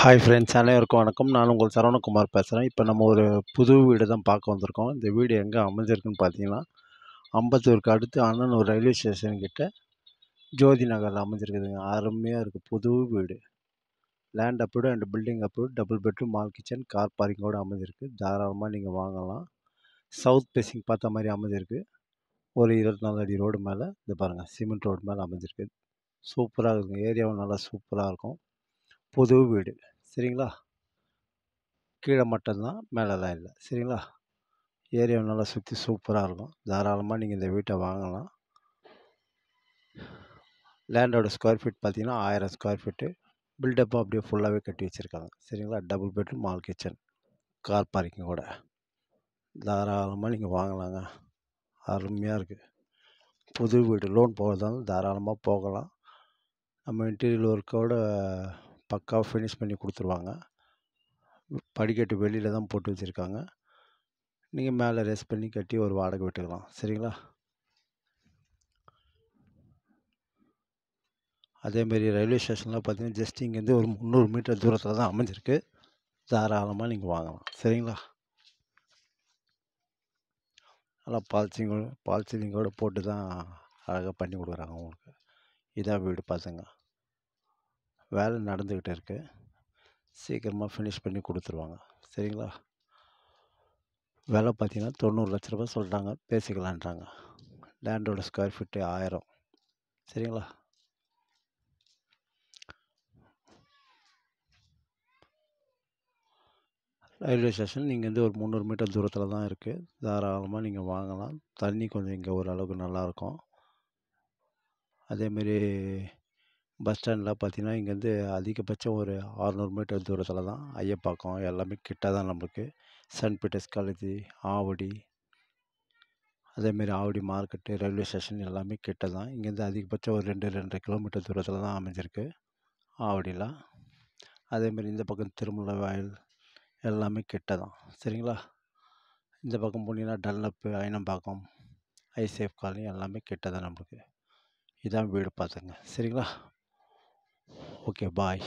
hi friends அனைவருக்கும் வணக்கம் நான் உங்கள் சரவணகுமார் பேசுகிறேன் இப்போ நம்ம ஒரு புது வீடு தான் பார்க்க வந்திருக்கோம் இந்த வீடு எங்கே அமைஞ்சிருக்குன்னு பார்த்தீங்கன்னா அம்பத்தூருக்கு அடுத்து அண்ணனூர் ரயில்வே ஸ்டேஷன் கிட்ட ஜோதி நகரில் அமைஞ்சிருக்குதுங்க அருமையாக இருக்குது புது வீடு land approved and building approved double bedroom hall kitchen car பார்க்கிங்கோடு அமைஞ்சிருக்கு தாராளமாக நீங்கள் வாங்கலாம் சவுத் பேசிங் பார்த்த மாதிரி அமைஞ்சிருக்கு ஒரு இருபத்தி நாலு அடி ரோடு மேலே இது பாருங்கள் சிமெண்ட் ரோடு மேலே அமைஞ்சிருக்கு சூப்பராக இருக்குங்க ஏரியாவும் நல்லா சூப்பராக இருக்கும் புது வீடு சரிங்களா கீழே மட்டும்தான் மேலேலாம் இல்லை சரிங்களா ஏரியா நல்லா சுற்றி சூப்பராக இருக்கும் தாராளமாக நீங்கள் இந்த வீட்டை வாங்கலாம் லேண்டோட ஸ்கொயர் ஃபீட் பார்த்தீங்கன்னா ஆயிரம் ஸ்கொயர் ஃபீட்டு பில்டப்பும் அப்படியே ஃபுல்லாகவே கட்டி வச்சுருக்காங்க சரிங்களா double bedroom hall kitchen car parking கூட தாராளமாக நீங்கள் வாங்கலாங்க அருமையாக இருக்குது புது வீடு லோன் போகிறதாலும் தாராளமாக போகலாம் நம்ம இன்டீரியர் ஒர்க்கோட பக்காவாக ஃபினிஷ் பண்ணி கொடுத்துருவாங்க படிக்கட்டு வெளியில் தான் போட்டு வச்சுருக்காங்க நீங்கள் மேலே ரெஸ்ட் பண்ணி கட்டி ஒரு வாடகை விட்டுக்கலாம் சரிங்களா அதேமாரி ரயில்வே ஸ்டேஷன்லாம் பார்த்தீங்கன்னா ஜஸ்ட் இங்கேருந்து ஒரு முந்நூறு மீட்டர் தூரத்தில் தான் அமைஞ்சிருக்கு தாராளமாக நீங்கள் வாங்கலாம் சரிங்களா நல்லா பால்சிங்கோட பால்சிலிங்கோடு போட்டு தான் அழகாக பண்ணி கொடுக்குறாங்க உங்களுக்கு இதான் வீடு பார்த்துங்க வேலை நடந்துக்கிட்டு இருக்குது சீக்கிரமாக ஃபினிஷ் பண்ணி கொடுத்துருவாங்க சரிங்களா விலை பார்த்தீங்கன்னா தொண்ணூறு லட்ச ரூபா சொல்கிறாங்க பேசிக்கலான்றாங்க லேண்டோட ஸ்கொயர் ஃபீட்டு ஆயிரம் சரிங்களா ரயில்வே ஸ்டேஷன் நீங்கள் வந்து ஒரு முந்நூறு மீட்டர் தூரத்தில் தான் இருக்குது தாராளமாக நீங்கள் வாங்கலாம் தண்ணி கொஞ்சம் இங்கே ஓரளவுக்கு நல்லாயிருக்கும் அதேமாரி பஸ் ஸ்டாண்ட்லாம் பார்த்தீங்கன்னா இங்கேருந்து அதிகபட்சம் ஒரு அறநூறு மீட்டர் தூரத்தில் தான் ஐயப்பாக்கம் எல்லாமே கிட்ட தான் நம்மளுக்கு சென்ட் பீட்டர்ஸ் காலேஜி ஆவடி அதேமாரி ஆவடி மார்க்கெட்டு ரயில்வே ஸ்டேஷன் எல்லாமே கிட்ட தான் இங்கேருந்து அதிகபட்சம் ஒரு ரெண்டு ரெண்டரை கிலோமீட்டர் தூரத்தில் தான் அமைஞ்சிருக்கு ஆவடிலாம் அதேமாரி இந்த பக்கம் திருமலை வாயில் எல்லாமே கிட்ட தான் சரிங்களா இந்த பக்கம் போனீங்கன்னா டல்லப்பு ஐனம்பாக்கம் ஐசேஃப் காலனி எல்லாமே கிட்ட தான் நம்மளுக்கு இதான் வீடு பார்த்துங்க சரிங்களா ஓகே பாய்